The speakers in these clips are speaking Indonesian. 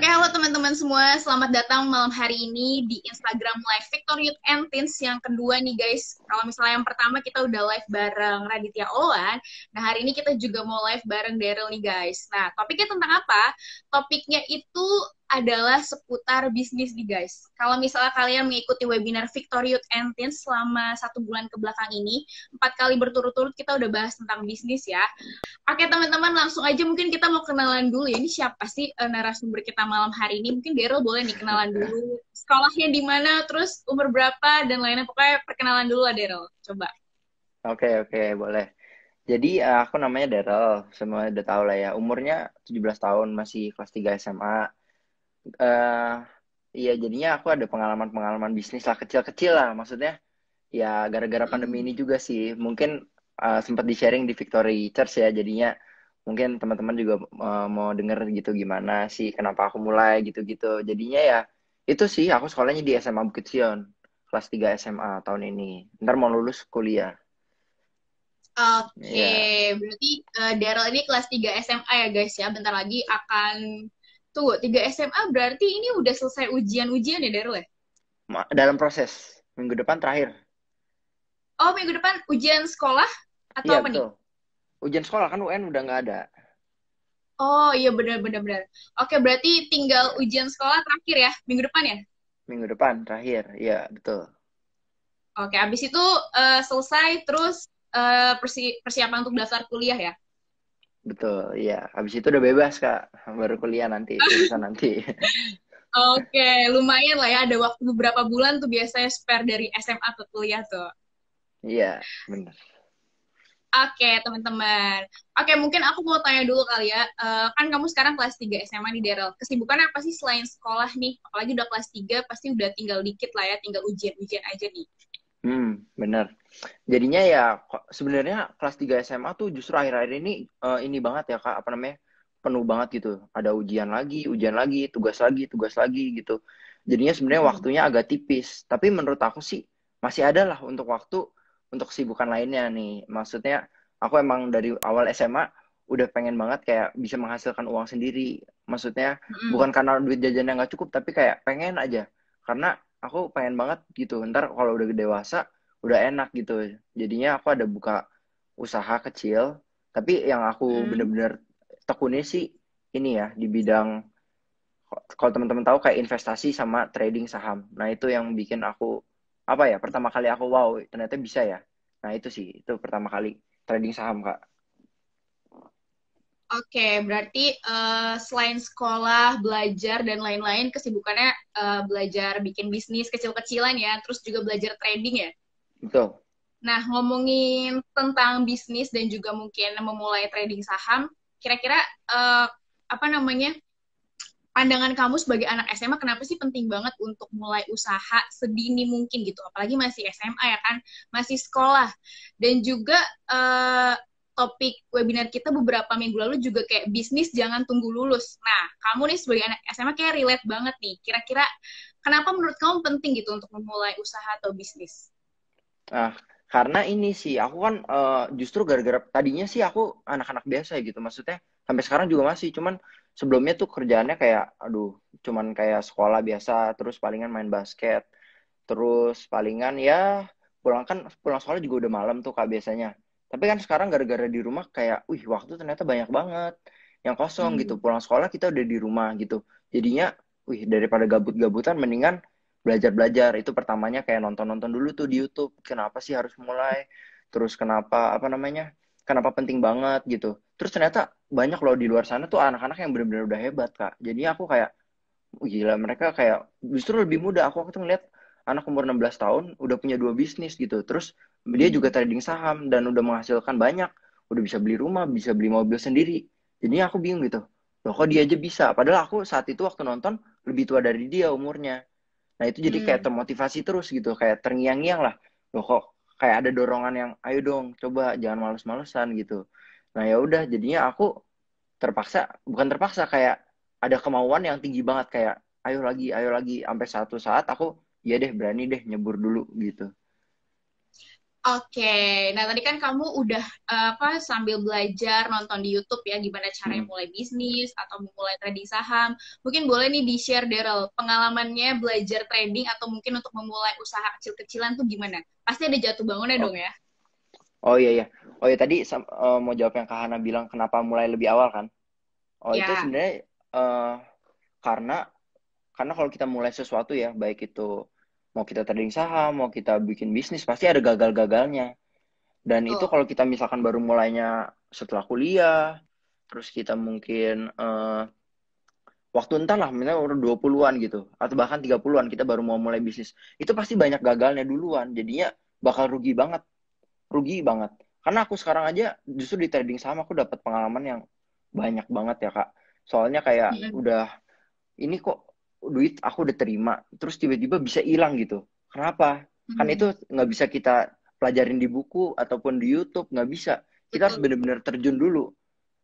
Oke, okay, halo teman-teman semua. Selamat datang malam hari ini di Instagram Live Victor Youth and Teens yang kedua nih guys. Kalau misalnya yang pertama kita udah live bareng Raditya Owan. Nah, hari ini kita juga mau live bareng Daryl nih guys. Nah, topiknya tentang apa? Topiknya itu adalah seputar bisnis nih guys. Kalau misalnya kalian mengikuti webinar Victor Youth and Teens selama satu bulan ke belakang ini, empat kali berturut-turut kita udah bahas tentang bisnis ya. Oke teman-teman, langsung aja mungkin kita mau kenalan dulu ya. Ini siapa sih uh, narasumber kita malam hari ini? Mungkin Daryl boleh nih kenalan dulu. Sekolahnya di mana, terus umur berapa, dan lainnya. Pokoknya perkenalan dulu lah Daryl, coba. Oke, okay, oke, okay, boleh. Jadi eh, aku namanya Daryl, semua udah tau lah ya. Umurnya 17 tahun, masih kelas 3 SMA uh, jadinya aku ada pengalaman-pengalaman bisnis lah kecil-kecil lah maksudnya ya gara-gara pandemi ini juga sih mungkin uh, eh, sempat di sharing di Victory Church ya jadinya mungkin teman-teman juga uh, mau denger gitu gimana sih kenapa aku mulai gitu-gitu jadinya ya itu sih aku sekolahnya di SMA Bukit Sion kelas 3 SMA tahun ini ntar mau lulus kuliah Oke, okay. Iya. yeah. berarti uh, Daryl ini kelas 3 SMA ya guys ya. Bentar lagi akan tunggu tiga SMA berarti ini udah selesai ujian-ujian ya Darul ya? Dalam proses minggu depan terakhir. Oh minggu depan ujian sekolah atau iya, apa betul. nih? Ujian sekolah kan UN udah nggak ada. Oh iya benar benar Oke berarti tinggal iya. ujian sekolah terakhir ya minggu depan ya? Minggu depan terakhir, iya betul. Oke abis itu uh, selesai terus uh, persi persiapan untuk daftar kuliah ya? Betul, iya. Habis itu udah bebas, Kak. Baru kuliah nanti, bisa nanti. Oke, lumayan lah ya. Ada waktu beberapa bulan tuh biasanya spare dari SMA ke kuliah tuh. Iya, benar. Oke, teman-teman. Oke, mungkin aku mau tanya dulu kali ya. Uh, kan kamu sekarang kelas 3 SMA nih, Daryl. Kesibukan apa sih selain sekolah nih? Apalagi udah kelas 3, pasti udah tinggal dikit lah ya. Tinggal ujian-ujian aja nih. Hmm, bener. Jadinya ya sebenarnya kelas 3 SMA tuh justru akhir-akhir ini uh, ini banget ya Kak, apa namanya? penuh banget gitu. Ada ujian lagi, ujian lagi, tugas lagi, tugas lagi gitu. Jadinya sebenarnya hmm. waktunya agak tipis. Tapi menurut aku sih masih ada lah untuk waktu untuk kesibukan lainnya nih. Maksudnya aku emang dari awal SMA udah pengen banget kayak bisa menghasilkan uang sendiri. Maksudnya hmm. bukan karena duit jajan yang nggak cukup, tapi kayak pengen aja. Karena aku pengen banget gitu ntar kalau udah dewasa udah enak gitu jadinya aku ada buka usaha kecil tapi yang aku hmm. bener-bener tekuni sih ini ya di bidang kalau teman-teman tahu kayak investasi sama trading saham nah itu yang bikin aku apa ya pertama kali aku wow ternyata bisa ya nah itu sih itu pertama kali trading saham kak Oke, okay, berarti uh, selain sekolah, belajar dan lain-lain, kesibukannya uh, belajar bikin bisnis kecil-kecilan ya, terus juga belajar trading ya. Betul. Nah, ngomongin tentang bisnis dan juga mungkin memulai trading saham, kira-kira uh, apa namanya pandangan kamu sebagai anak SMA, kenapa sih penting banget untuk mulai usaha sedini mungkin gitu, apalagi masih SMA ya kan, masih sekolah dan juga uh, topik webinar kita beberapa minggu lalu juga kayak bisnis jangan tunggu lulus. Nah, kamu nih sebagai anak SMA kayak relate banget nih. Kira-kira kenapa menurut kamu penting gitu untuk memulai usaha atau bisnis? Nah karena ini sih aku kan uh, justru gara-gara tadinya sih aku anak-anak biasa ya gitu maksudnya sampai sekarang juga masih cuman sebelumnya tuh kerjaannya kayak aduh cuman kayak sekolah biasa terus palingan main basket terus palingan ya pulang kan pulang sekolah juga udah malam tuh kak biasanya tapi kan sekarang gara-gara di rumah kayak wih waktu ternyata banyak banget yang kosong gitu. hmm. gitu pulang sekolah kita udah di rumah gitu jadinya wih daripada gabut-gabutan mendingan belajar-belajar itu pertamanya kayak nonton-nonton dulu tuh di YouTube kenapa sih harus mulai terus kenapa apa namanya kenapa penting banget gitu terus ternyata banyak loh di luar sana tuh anak-anak yang bener-bener udah hebat kak jadi aku kayak gila mereka kayak justru lebih muda aku waktu ngeliat anak umur 16 tahun udah punya dua bisnis gitu terus dia juga trading saham dan udah menghasilkan banyak udah bisa beli rumah bisa beli mobil sendiri jadi aku bingung gitu loh kok dia aja bisa padahal aku saat itu waktu nonton lebih tua dari dia umurnya nah itu jadi hmm. kayak termotivasi terus gitu kayak terngiang-ngiang lah loh kok kayak ada dorongan yang ayo dong coba jangan malas malesan gitu nah ya udah jadinya aku terpaksa bukan terpaksa kayak ada kemauan yang tinggi banget kayak ayo lagi ayo lagi sampai satu saat aku ya deh berani deh nyebur dulu gitu Oke, okay. nah tadi kan kamu udah eh, apa sambil belajar nonton di YouTube ya gimana caranya hmm. mulai bisnis atau memulai trading saham. Mungkin boleh nih di-share Daryl pengalamannya belajar trading atau mungkin untuk memulai usaha kecil-kecilan tuh gimana? Pasti ada jatuh bangunnya oh. dong ya. Oh iya iya. Oh iya tadi uh, mau jawab yang Kahana bilang kenapa mulai lebih awal kan? Oh yeah. itu ya. sebenarnya uh, karena karena kalau kita mulai sesuatu ya baik itu mau kita trading saham, mau kita bikin bisnis, pasti ada gagal-gagalnya. Dan oh. itu kalau kita misalkan baru mulainya setelah kuliah, terus kita mungkin uh, waktu entahlah lah, misalnya umur 20-an gitu, atau bahkan 30-an kita baru mau mulai bisnis, itu pasti banyak gagalnya duluan. Jadinya bakal rugi banget. Rugi banget. Karena aku sekarang aja justru di trading saham aku dapat pengalaman yang banyak banget ya, Kak. Soalnya kayak yeah. udah ini kok duit aku udah terima terus tiba-tiba bisa hilang gitu kenapa kan hmm. kan itu nggak bisa kita pelajarin di buku ataupun di YouTube nggak bisa kita harus benar-benar terjun dulu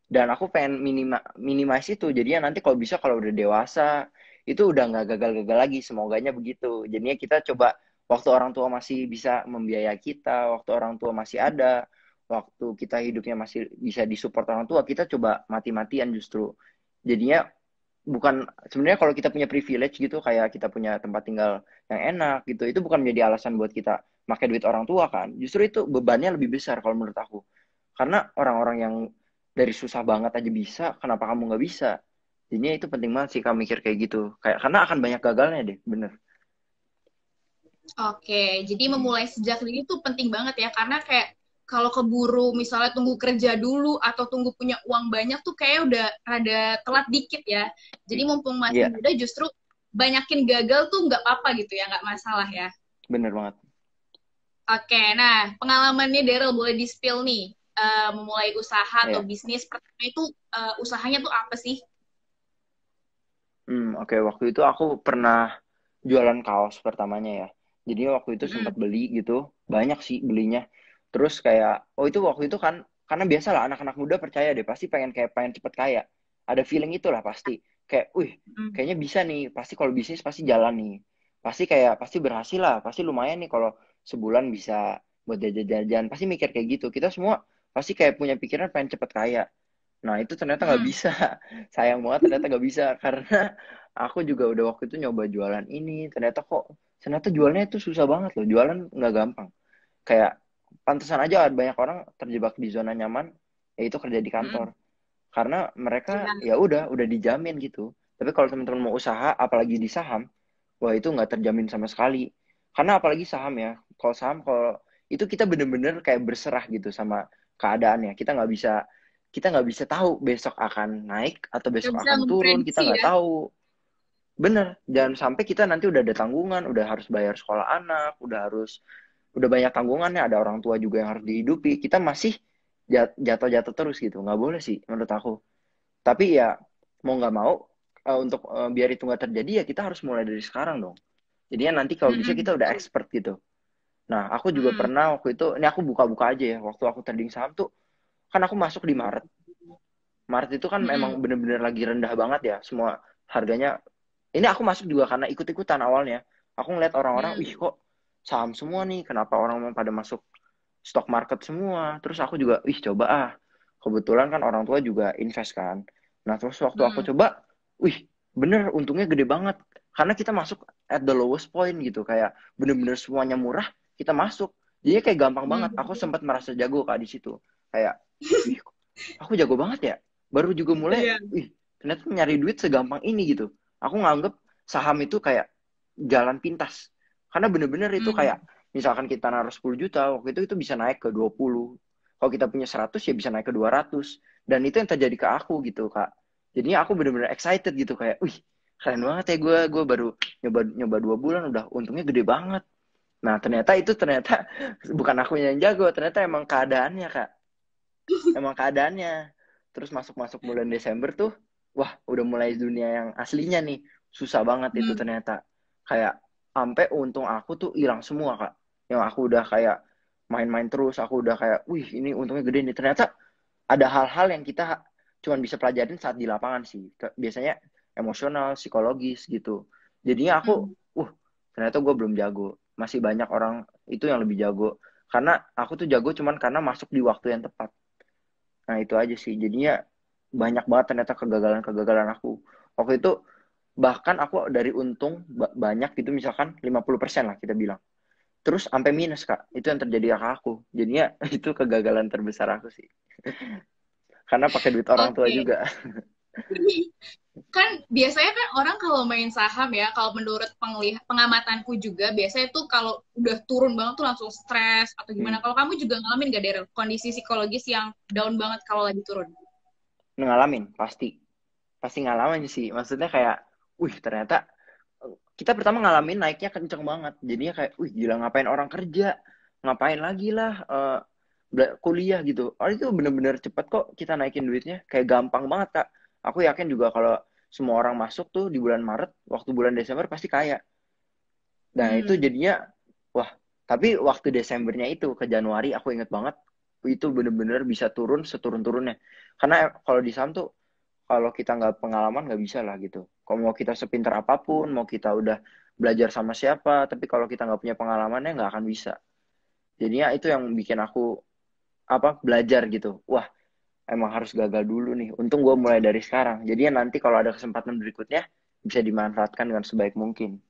dan aku pengen minima minimasi itu jadinya nanti kalau bisa kalau udah dewasa itu udah nggak gagal-gagal lagi semoganya begitu jadinya kita coba waktu orang tua masih bisa membiayai kita waktu orang tua masih ada waktu kita hidupnya masih bisa disupport orang tua kita coba mati-matian justru jadinya bukan sebenarnya kalau kita punya privilege gitu kayak kita punya tempat tinggal yang enak gitu itu bukan menjadi alasan buat kita pakai duit orang tua kan justru itu bebannya lebih besar kalau menurut aku karena orang-orang yang dari susah banget aja bisa kenapa kamu nggak bisa jadinya itu penting banget sih kamu mikir kayak gitu kayak karena akan banyak gagalnya deh bener Oke, jadi memulai sejak dini itu penting banget ya, karena kayak kalau keburu misalnya tunggu kerja dulu atau tunggu punya uang banyak tuh kayak udah rada telat dikit ya. Jadi mumpung masih yeah. muda justru banyakin gagal tuh nggak apa-apa gitu ya, nggak masalah ya. Bener banget. Oke, nah pengalamannya Daryl boleh di spill nih. Uh, memulai usaha yeah. atau iya. bisnis pertama itu uh, usahanya tuh apa sih? Hmm, oke okay. waktu itu aku pernah jualan kaos pertamanya ya. Jadi waktu itu hmm. sempat beli gitu, banyak sih belinya terus kayak oh itu waktu itu kan karena biasa lah anak-anak muda percaya deh pasti pengen kayak pengen cepet kaya ada feeling itulah pasti kayak wih hmm. kayaknya bisa nih pasti kalau bisnis pasti jalan nih pasti kayak pasti berhasil lah pasti lumayan nih kalau sebulan bisa buat jajan-jajan pasti mikir kayak gitu kita semua pasti kayak punya pikiran pengen cepet kaya nah itu ternyata nggak hmm. bisa sayang banget ternyata nggak bisa karena aku juga udah waktu itu nyoba jualan ini ternyata kok ternyata jualnya itu susah banget loh jualan nggak gampang kayak pantesan aja banyak orang terjebak di zona nyaman yaitu kerja di kantor hmm. karena mereka ya udah udah dijamin gitu tapi kalau teman-teman mau usaha apalagi di saham wah itu nggak terjamin sama sekali karena apalagi saham ya kalau saham kalau itu kita bener-bener kayak berserah gitu sama keadaannya kita nggak bisa kita nggak bisa tahu besok akan naik atau besok akan turun kita nggak ya? tahu bener dan sampai kita nanti udah ada tanggungan udah harus bayar sekolah anak udah harus udah banyak tanggungannya ada orang tua juga yang harus dihidupi kita masih jatuh-jatuh terus gitu nggak boleh sih menurut aku tapi ya mau nggak mau uh, untuk uh, biar itu nggak terjadi ya kita harus mulai dari sekarang dong jadinya nanti kalau bisa kita udah expert gitu nah aku juga hmm. pernah waktu itu ini aku buka-buka aja ya waktu aku trading saham tuh kan aku masuk di Maret Maret itu kan hmm. bener-bener lagi rendah banget ya semua harganya ini aku masuk juga karena ikut-ikutan awalnya aku ngeliat orang-orang hmm. wih kok saham semua nih kenapa orang mau pada masuk stock market semua terus aku juga ih coba ah kebetulan kan orang tua juga invest kan nah terus waktu hmm. aku coba wih bener untungnya gede banget karena kita masuk at the lowest point gitu kayak bener-bener semuanya murah kita masuk jadi kayak gampang banget hmm. aku sempat merasa jago kak di situ kayak ih, aku jago banget ya baru juga mulai yeah. ih ternyata nyari duit segampang ini gitu aku nganggep saham itu kayak jalan pintas karena bener-bener itu hmm. kayak misalkan kita naruh 10 juta, waktu itu itu bisa naik ke 20. Kalau kita punya 100 ya bisa naik ke 200. Dan itu yang terjadi ke aku gitu, Kak. Jadinya aku bener-bener excited gitu kayak, "Wih, keren banget ya gue. Gue baru nyoba nyoba dua bulan udah untungnya gede banget." Nah, ternyata itu ternyata bukan aku yang jago, ternyata emang keadaannya, Kak. Emang keadaannya. Terus masuk-masuk bulan Desember tuh, wah, udah mulai dunia yang aslinya nih. Susah banget hmm. itu ternyata. Kayak sampai untung aku tuh hilang semua kak yang aku udah kayak main-main terus aku udah kayak wih ini untungnya gede nih ternyata ada hal-hal yang kita cuman bisa pelajarin saat di lapangan sih biasanya emosional psikologis gitu jadinya aku hmm. uh ternyata gue belum jago masih banyak orang itu yang lebih jago karena aku tuh jago cuman karena masuk di waktu yang tepat nah itu aja sih jadinya banyak banget ternyata kegagalan-kegagalan aku waktu itu bahkan aku dari untung banyak gitu misalkan 50% lah kita bilang terus sampai minus kak itu yang terjadi ke aku jadinya itu kegagalan terbesar aku sih karena pakai duit orang okay. tua juga kan biasanya kan orang kalau main saham ya kalau menurut penglihat pengamatanku juga biasanya tuh kalau udah turun banget tuh langsung stres atau gimana hmm. kalau kamu juga ngalamin gak Daryl kondisi psikologis yang down banget kalau lagi turun ngalamin pasti pasti ngalamin sih maksudnya kayak wih ternyata eh, kita pertama ngalamin naiknya kenceng banget jadinya kayak wih gila ngapain orang kerja ngapain lagi lah uh, kuliah gitu oh itu bener-bener cepet kok kita naikin duitnya kayak gampang banget kak aku yakin juga kalau semua orang masuk tuh di bulan Maret waktu bulan Desember pasti kaya nah hmm. itu jadinya wah tapi waktu Desembernya itu ke Januari aku inget banget itu bener-bener bisa turun seturun-turunnya karena kalau di saham tuh kalau kita nggak pengalaman nggak bisa lah gitu kalau mau kita sepinter apapun mau kita udah belajar sama siapa tapi kalau kita nggak punya pengalaman ya nggak akan bisa jadinya itu yang bikin aku apa belajar gitu wah emang harus gagal dulu nih untung gue mulai dari sekarang Jadi ya, nanti kalau ada kesempatan berikutnya bisa dimanfaatkan dengan sebaik mungkin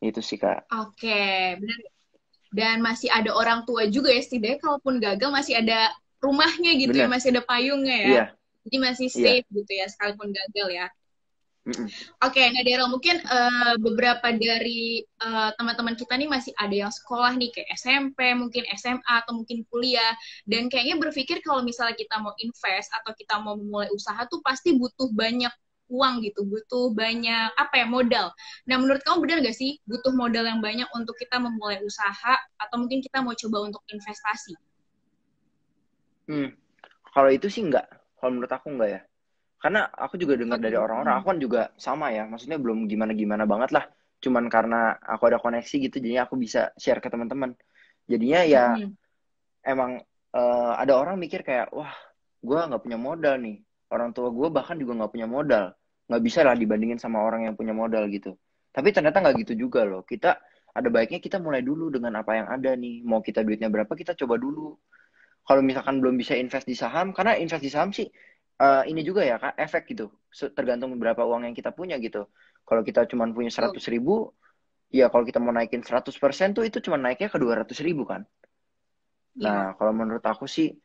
itu sih kak oke okay. benar dan masih ada orang tua juga ya setidaknya kalaupun gagal masih ada rumahnya gitu bener. ya masih ada payungnya ya iya jadi masih iya. safe yeah. gitu ya sekalipun gagal ya. Oke, okay, nah mungkin uh, beberapa dari uh, teman-teman kita nih masih ada yang sekolah nih kayak SMP, mungkin SMA atau mungkin kuliah dan kayaknya berpikir kalau misalnya kita mau invest atau kita mau memulai usaha tuh pasti butuh banyak uang gitu, butuh banyak apa ya modal. Nah menurut kamu benar nggak sih butuh modal yang banyak untuk kita memulai usaha atau mungkin kita mau coba untuk investasi? Hmm, kalau itu sih nggak. Kalau menurut aku enggak ya. Karena aku juga dengar dari orang-orang, aku kan juga sama ya. Maksudnya belum gimana-gimana banget lah. Cuman karena aku ada koneksi gitu, jadinya aku bisa share ke teman-teman. Jadinya ya hmm. emang uh, ada orang mikir kayak, wah, gue nggak punya modal nih. Orang tua gue bahkan juga nggak punya modal. Nggak bisa lah dibandingin sama orang yang punya modal gitu. Tapi ternyata nggak gitu juga loh. Kita ada baiknya kita mulai dulu dengan apa yang ada nih. Mau kita duitnya berapa kita coba dulu kalau misalkan belum bisa invest di saham karena invest di saham sih uh, ini juga ya kak efek gitu tergantung berapa uang yang kita punya gitu kalau kita cuma punya seratus ribu ya kalau kita mau naikin 100% tuh itu cuma naiknya ke dua ratus ribu kan iya. nah kalau menurut aku sih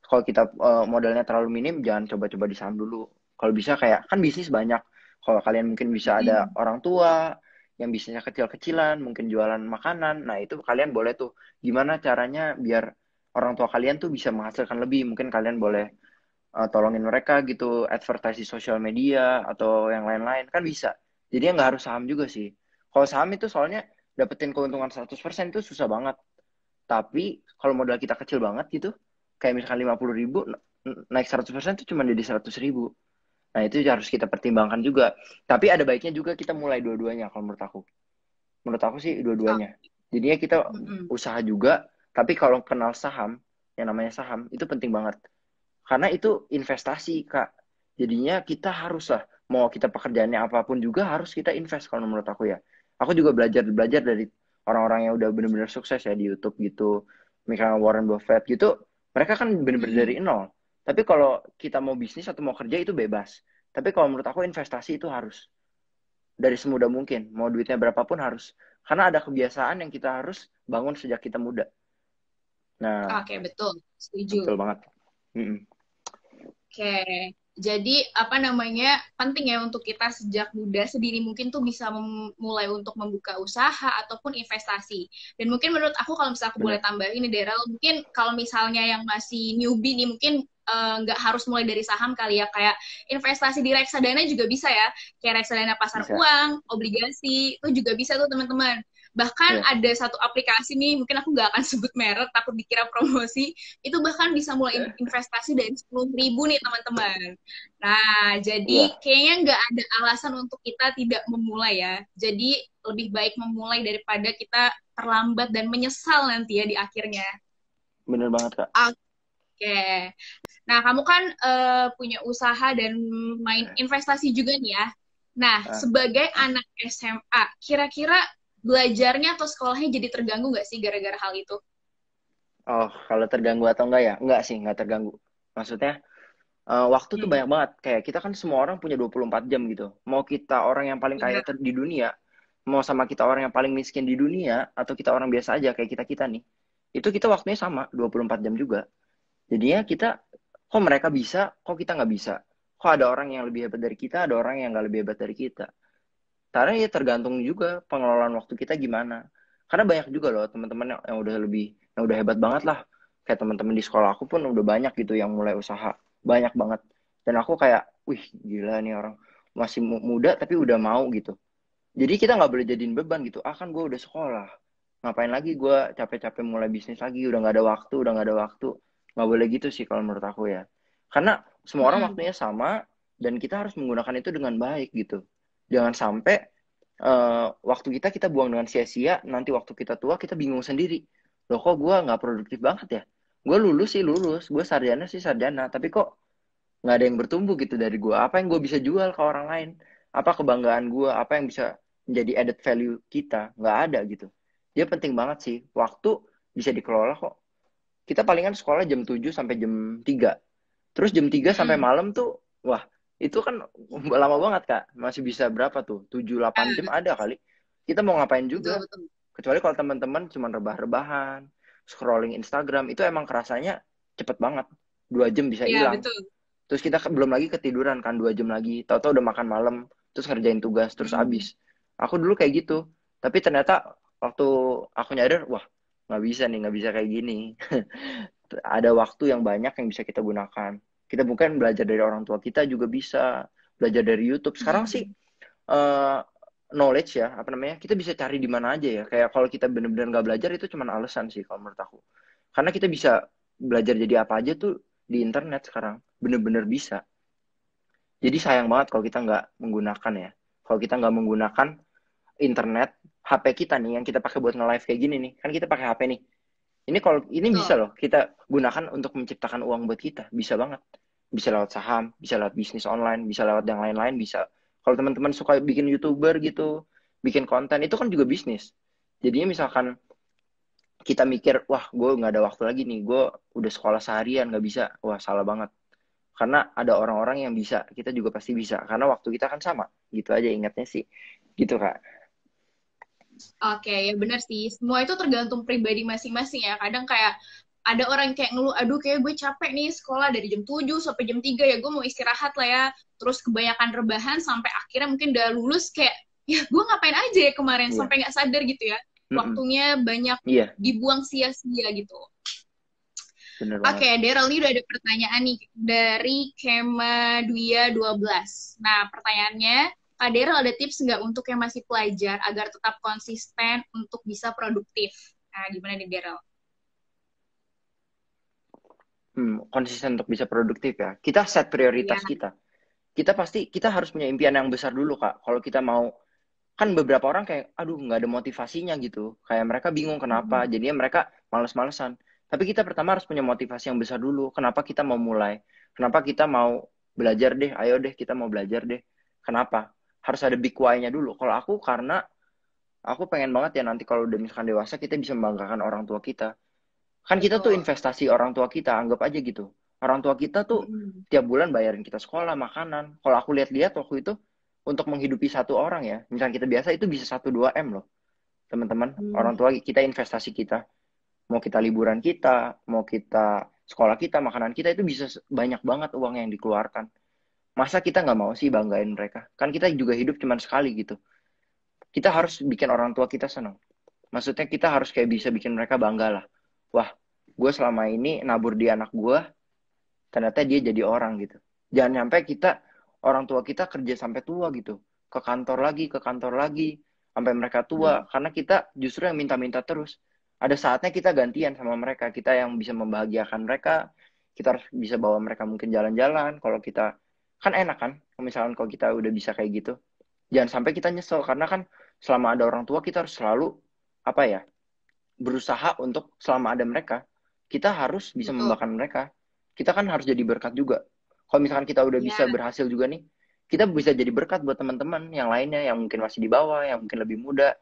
kalau kita uh, modalnya terlalu minim jangan coba-coba di saham dulu kalau bisa kayak kan bisnis banyak kalau kalian mungkin bisa ada iya. orang tua yang bisnisnya kecil-kecilan mungkin jualan makanan nah itu kalian boleh tuh gimana caranya biar orang tua kalian tuh bisa menghasilkan lebih mungkin kalian boleh uh, tolongin mereka gitu advertise di sosial media atau yang lain-lain kan bisa jadi ya nggak harus saham juga sih kalau saham itu soalnya dapetin keuntungan 100% itu susah banget tapi kalau modal kita kecil banget gitu kayak misalkan 50 ribu naik 100% itu cuma jadi 100 ribu nah itu ya harus kita pertimbangkan juga tapi ada baiknya juga kita mulai dua-duanya kalau menurut aku menurut aku sih dua-duanya jadinya kita usaha juga tapi kalau kenal saham, yang namanya saham, itu penting banget. Karena itu investasi, Kak. Jadinya kita harus lah, mau kita pekerjaannya apapun juga harus kita invest kalau menurut aku ya. Aku juga belajar belajar dari orang-orang yang udah bener-bener sukses ya di YouTube gitu. Misalnya Warren Buffett gitu, mereka kan bener-bener hmm. dari nol. Tapi kalau kita mau bisnis atau mau kerja itu bebas. Tapi kalau menurut aku investasi itu harus dari semudah mungkin. Mau duitnya berapapun harus. Karena ada kebiasaan yang kita harus bangun sejak kita muda. Nah, oke okay, betul, setuju. Betul banget. Mm -mm. Oke, okay. jadi apa namanya penting ya untuk kita sejak muda sendiri mungkin tuh bisa mulai untuk membuka usaha ataupun investasi. Dan mungkin menurut aku kalau misalnya aku Bener. boleh tambahin nih Daryl, mungkin kalau misalnya yang masih newbie nih mungkin eh, nggak uh, harus mulai dari saham kali ya kayak investasi di reksadana juga bisa ya kayak reksadana pasar bisa. uang obligasi itu juga bisa tuh teman-teman bahkan yeah. ada satu aplikasi nih mungkin aku nggak akan sebut merek takut dikira promosi itu bahkan bisa mulai iya. investasi dari sepuluh ribu nih teman-teman nah jadi yeah. kayaknya nggak ada alasan untuk kita tidak memulai ya jadi lebih baik memulai daripada kita terlambat dan menyesal nanti ya di akhirnya bener banget kak Oke, okay. nah kamu kan uh, punya usaha dan main iya. investasi juga nih ya. Nah, ah. sebagai anak SMA, kira-kira belajarnya atau sekolahnya jadi terganggu nggak sih gara-gara hal itu? Oh, kalau terganggu atau enggak ya? Enggak sih, enggak terganggu. Maksudnya, uh, waktu hmm. tuh banyak banget. Kayak kita kan semua orang punya 24 jam gitu. Mau kita orang yang paling kaya iya. di dunia, mau sama kita orang yang paling miskin di dunia, atau kita orang biasa aja kayak kita-kita nih, itu kita waktunya sama, 24 jam juga. Jadinya kita, kok mereka bisa, kok kita nggak bisa? Kok ada orang yang lebih hebat dari kita, ada orang yang nggak lebih hebat dari kita? Karena ya tergantung juga pengelolaan waktu kita gimana. Karena banyak juga loh teman-teman yang, yang udah lebih yang udah hebat banget lah. Kayak teman-teman di sekolah aku pun udah banyak gitu yang mulai usaha. Banyak banget. Dan aku kayak, wih gila nih orang. Masih muda tapi udah mau gitu. Jadi kita nggak boleh jadiin beban gitu. Ah kan gue udah sekolah. Ngapain lagi gue capek-capek mulai bisnis lagi. Udah nggak ada waktu, udah nggak ada waktu. Nggak boleh gitu sih kalau menurut aku ya. Karena semua orang hmm. waktunya sama. Dan kita harus menggunakan itu dengan baik gitu jangan sampai uh, waktu kita kita buang dengan sia-sia nanti waktu kita tua kita bingung sendiri loh kok gue nggak produktif banget ya gue lulus sih lulus gue sarjana sih sarjana tapi kok nggak ada yang bertumbuh gitu dari gue apa yang gue bisa jual ke orang lain apa kebanggaan gue apa yang bisa menjadi added value kita nggak ada gitu dia penting banget sih waktu bisa dikelola kok kita palingan sekolah jam 7 sampai jam 3 terus jam 3 sampai hmm. malam tuh wah itu kan lama banget kak masih bisa berapa tuh tujuh delapan jam ada kali kita mau ngapain juga betul, betul. kecuali kalau teman-teman cuma rebah-rebahan scrolling Instagram itu emang kerasanya cepet banget dua jam bisa iya, hilang ya, terus kita belum lagi ketiduran kan dua jam lagi tahu-tahu udah makan malam terus kerjain tugas terus hmm. abis aku dulu kayak gitu tapi ternyata waktu aku nyadar wah nggak bisa nih nggak bisa kayak gini ada waktu yang banyak yang bisa kita gunakan kita bukan belajar dari orang tua kita juga bisa belajar dari YouTube sekarang hmm. sih uh, knowledge ya apa namanya kita bisa cari di mana aja ya kayak kalau kita bener-bener nggak belajar itu cuma alasan sih kalau menurut aku karena kita bisa belajar jadi apa aja tuh di internet sekarang bener-bener bisa jadi sayang banget kalau kita nggak menggunakan ya kalau kita nggak menggunakan internet HP kita nih yang kita pakai buat nge-live kayak gini nih kan kita pakai HP nih ini kalau ini bisa loh kita gunakan untuk menciptakan uang buat kita bisa banget bisa lewat saham bisa lewat bisnis online bisa lewat yang lain-lain bisa kalau teman-teman suka bikin youtuber gitu bikin konten itu kan juga bisnis jadinya misalkan kita mikir wah gue nggak ada waktu lagi nih gue udah sekolah seharian nggak bisa wah salah banget karena ada orang-orang yang bisa kita juga pasti bisa karena waktu kita kan sama gitu aja ingatnya sih gitu kak Oke, okay, ya benar sih. Semua itu tergantung pribadi masing-masing ya. Kadang kayak ada orang kayak ngeluh, aduh kayak gue capek nih sekolah dari jam 7 sampai jam 3 ya gue mau istirahat lah ya. Terus kebanyakan rebahan sampai akhirnya mungkin udah lulus kayak ya gue ngapain aja ya kemarin yeah. sampai nggak sadar gitu ya. Waktunya banyak yeah. dibuang sia-sia gitu. Oke, okay, Daryl ini udah ada pertanyaan nih dari Kema Duya 12. Nah, pertanyaannya, Kak Daryl ada tips nggak untuk yang masih pelajar agar tetap konsisten untuk bisa produktif? Nah, gimana nih Daryl? hmm, konsisten untuk bisa produktif ya. Kita set prioritas yeah. kita. Kita pasti kita harus punya impian yang besar dulu kak. Kalau kita mau kan beberapa orang kayak aduh nggak ada motivasinya gitu. Kayak mereka bingung kenapa. Hmm. Jadinya mereka males-malesan. Tapi kita pertama harus punya motivasi yang besar dulu. Kenapa kita mau mulai? Kenapa kita mau belajar deh? Ayo deh kita mau belajar deh. Kenapa? Harus ada big why-nya dulu. Kalau aku karena aku pengen banget ya nanti kalau udah misalkan dewasa kita bisa membanggakan orang tua kita Kan kita tuh investasi orang tua kita, anggap aja gitu. Orang tua kita tuh hmm. tiap bulan bayarin kita sekolah, makanan. Kalau aku lihat-lihat waktu itu untuk menghidupi satu orang ya, misalnya kita biasa itu bisa satu dua M loh. Teman-teman, hmm. orang tua kita investasi kita. Mau kita liburan kita, mau kita sekolah kita, makanan kita itu bisa banyak banget uang yang dikeluarkan. Masa kita nggak mau sih banggain mereka? Kan kita juga hidup cuma sekali gitu. Kita harus bikin orang tua kita senang. Maksudnya kita harus kayak bisa bikin mereka bangga lah wah gue selama ini nabur di anak gue ternyata dia jadi orang gitu jangan sampai kita orang tua kita kerja sampai tua gitu ke kantor lagi ke kantor lagi sampai mereka tua hmm. karena kita justru yang minta-minta terus ada saatnya kita gantian sama mereka kita yang bisa membahagiakan mereka kita harus bisa bawa mereka mungkin jalan-jalan kalau kita kan enak kan misalkan kalau kita udah bisa kayak gitu jangan sampai kita nyesel karena kan selama ada orang tua kita harus selalu apa ya berusaha untuk selama ada mereka kita harus bisa Betul. membakar mereka kita kan harus jadi berkat juga kalau misalkan kita udah yeah. bisa berhasil juga nih kita bisa jadi berkat buat teman-teman yang lainnya yang mungkin masih di bawah yang mungkin lebih muda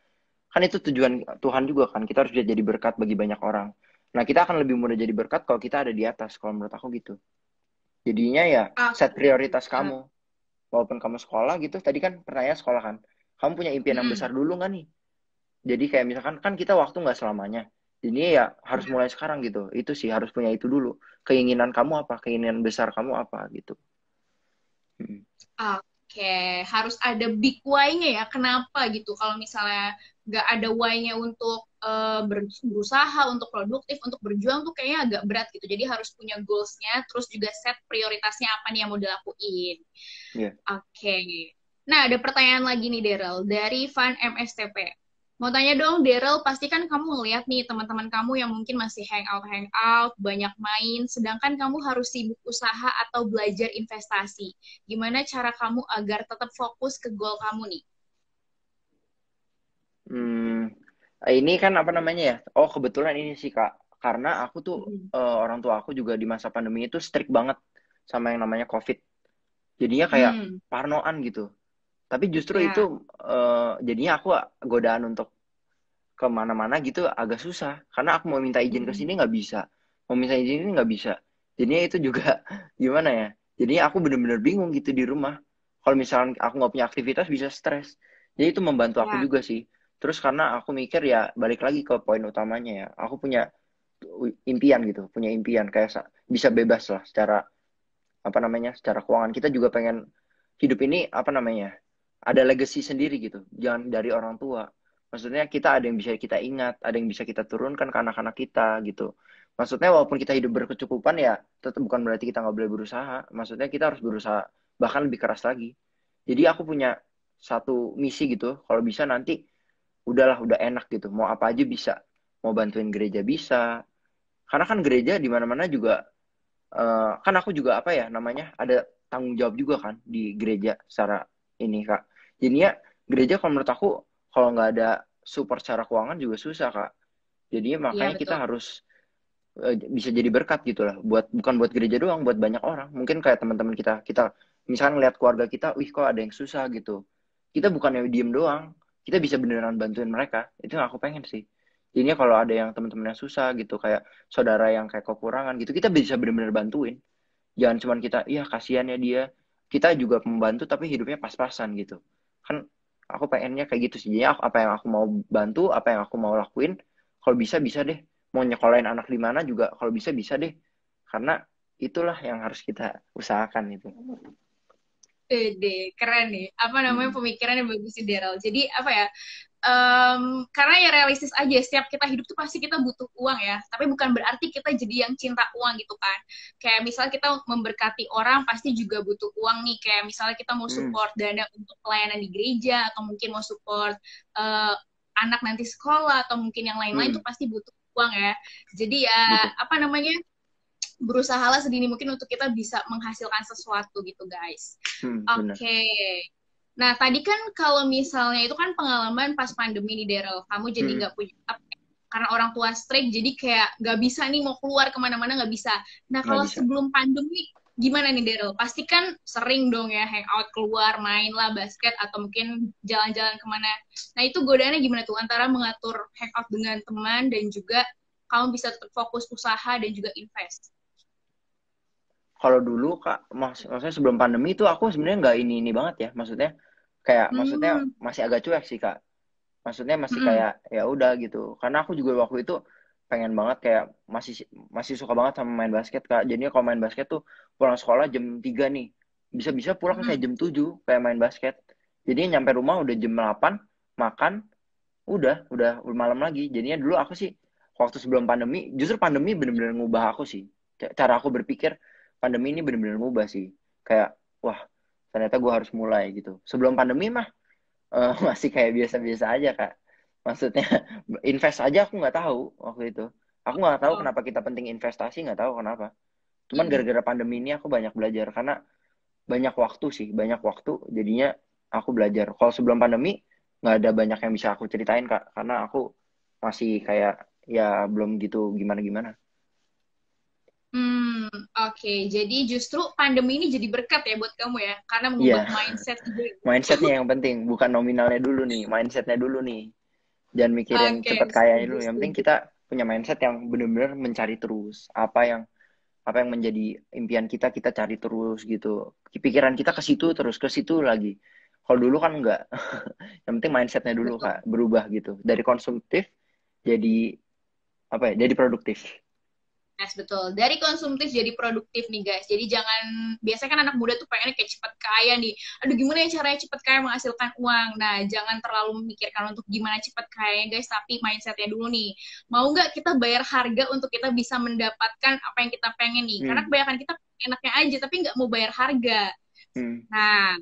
kan itu tujuan Tuhan juga kan kita harus bisa jadi berkat bagi banyak orang nah kita akan lebih mudah jadi berkat kalau kita ada di atas kalau menurut aku gitu jadinya ya ah. set prioritas iya. kamu walaupun kamu sekolah gitu tadi kan pertanyaan sekolah kan kamu punya impian hmm. yang besar dulu nggak nih jadi kayak misalkan kan kita waktu nggak selamanya ini ya harus mulai sekarang gitu itu sih harus punya itu dulu keinginan kamu apa keinginan besar kamu apa gitu hmm. oke okay. harus ada big why-nya ya kenapa gitu kalau misalnya nggak ada why-nya untuk uh, berusaha untuk produktif untuk berjuang tuh kayaknya agak berat gitu jadi harus punya goals-nya terus juga set prioritasnya apa nih yang mau dilakuin yeah. oke okay. nah ada pertanyaan lagi nih Daryl dari fan MSTP Mau tanya dong, Daryl, pasti kan kamu ngeliat nih teman-teman kamu yang mungkin masih hangout-hangout, banyak main, sedangkan kamu harus sibuk usaha atau belajar investasi. Gimana cara kamu agar tetap fokus ke goal kamu nih? Hmm, ini kan apa namanya ya? Oh, kebetulan ini sih, Kak. Karena aku tuh, hmm. uh, orang tua aku juga di masa pandemi itu strict banget sama yang namanya COVID. Jadinya kayak hmm. parnoan gitu tapi justru yeah. itu uh, jadinya aku godaan untuk kemana-mana gitu agak susah karena aku mau minta izin ke hmm. sini nggak bisa mau minta izin ini nggak bisa jadinya itu juga gimana ya jadinya aku bener-bener bingung gitu di rumah kalau misalnya aku nggak punya aktivitas bisa stres jadi itu membantu aku yeah. juga sih terus karena aku mikir ya balik lagi ke poin utamanya ya aku punya impian gitu punya impian kayak bisa bebas lah secara apa namanya secara keuangan kita juga pengen hidup ini apa namanya ada legacy sendiri gitu jangan dari orang tua maksudnya kita ada yang bisa kita ingat ada yang bisa kita turunkan ke anak-anak kita gitu maksudnya walaupun kita hidup berkecukupan ya tetap bukan berarti kita nggak boleh berusaha maksudnya kita harus berusaha bahkan lebih keras lagi jadi aku punya satu misi gitu kalau bisa nanti udahlah udah enak gitu mau apa aja bisa mau bantuin gereja bisa karena kan gereja di mana-mana juga uh, kan aku juga apa ya namanya ada tanggung jawab juga kan di gereja secara ini kak jadinya gereja kalau menurut aku kalau nggak ada super cara keuangan juga susah kak Jadi iya, makanya ya, kita harus uh, bisa jadi berkat gitu lah buat bukan buat gereja doang buat banyak orang mungkin kayak teman-teman kita kita misalnya ngeliat keluarga kita wih kok ada yang susah gitu kita bukannya diem doang kita bisa beneran bantuin mereka itu yang aku pengen sih jadinya kalau ada yang teman-teman yang susah gitu kayak saudara yang kayak kekurangan gitu kita bisa bener-bener bantuin jangan cuman kita iya kasihan ya dia kita juga membantu tapi hidupnya pas-pasan gitu kan aku pengennya kayak gitu sih jadi aku, apa yang aku mau bantu apa yang aku mau lakuin kalau bisa bisa deh mau nyekolahin anak di mana juga kalau bisa bisa deh karena itulah yang harus kita usahakan itu Ede, keren nih. Apa namanya hmm. pemikiran yang bagus sih Daryl. Jadi apa ya? um, karena ya realistis aja setiap kita hidup tuh pasti kita butuh uang ya tapi bukan berarti kita jadi yang cinta uang gitu kan kayak misalnya kita memberkati orang pasti juga butuh uang nih kayak misalnya kita mau hmm. support dana untuk pelayanan di gereja atau mungkin mau support uh, anak nanti sekolah atau mungkin yang lain-lain hmm. tuh pasti butuh uang ya jadi ya apa namanya berusahalah sedini mungkin untuk kita bisa menghasilkan sesuatu gitu guys hmm, oke okay. Nah, tadi kan kalau misalnya itu kan pengalaman pas pandemi di Daryl, kamu jadi hmm. nggak hmm. punya apa, ya, karena orang tua strike, jadi kayak nggak bisa nih mau keluar kemana-mana nggak bisa. Nah, kalau sebelum pandemi gimana nih Daryl? Pasti kan sering dong ya hangout keluar, main lah basket atau mungkin jalan-jalan kemana. Nah, itu godaannya gimana tuh antara mengatur hangout dengan teman dan juga kamu bisa tetap fokus usaha dan juga invest? kalau dulu kak mak maksudnya sebelum pandemi itu aku sebenarnya nggak ini ini banget ya maksudnya kayak hmm. maksudnya masih agak cuek sih kak maksudnya masih hmm. kayak ya udah gitu karena aku juga waktu itu pengen banget kayak masih masih suka banget sama main basket kak jadinya kalau main basket tuh pulang sekolah jam 3 nih bisa-bisa pulang hmm. kayak jam 7 kayak main basket jadi nyampe rumah udah jam 8 makan udah udah malam lagi jadinya dulu aku sih waktu sebelum pandemi justru pandemi bener-bener ngubah aku sih cara aku berpikir pandemi ini benar-benar ngubah sih kayak wah ternyata gue harus mulai gitu sebelum pandemi mah uh, masih kayak biasa-biasa aja kak maksudnya invest aja aku nggak tahu waktu itu aku nggak tahu oh. kenapa kita penting investasi nggak tahu kenapa cuman hmm. gara-gara pandemi ini aku banyak belajar karena banyak waktu sih banyak waktu jadinya aku belajar kalau sebelum pandemi nggak ada banyak yang bisa aku ceritain kak karena aku masih kayak ya belum gitu gimana gimana Hmm, oke. Okay. Jadi justru pandemi ini jadi berkat ya buat kamu ya, karena mengubah yeah. mindset. Ya. Mindsetnya yang penting, bukan nominalnya dulu nih, mindsetnya dulu nih. Jangan mikirin okay. cepat kaya dulu. Yang penting kita punya mindset yang benar-benar mencari terus apa yang apa yang menjadi impian kita kita cari terus gitu. Pikiran kita ke situ terus ke situ lagi. Kalau dulu kan enggak. yang penting mindsetnya dulu Betul. kak berubah gitu. Dari konsumtif jadi apa ya? Jadi produktif. Yes, betul. Dari konsumtif jadi produktif nih guys. Jadi jangan, biasanya kan anak muda tuh pengen kayak cepat kaya nih. Aduh gimana ya caranya cepat kaya menghasilkan uang. Nah, jangan terlalu memikirkan untuk gimana cepat kaya guys, tapi mindsetnya dulu nih. Mau nggak kita bayar harga untuk kita bisa mendapatkan apa yang kita pengen nih? Hmm. Karena kebanyakan kita enaknya aja, tapi nggak mau bayar harga. Hmm. Nah,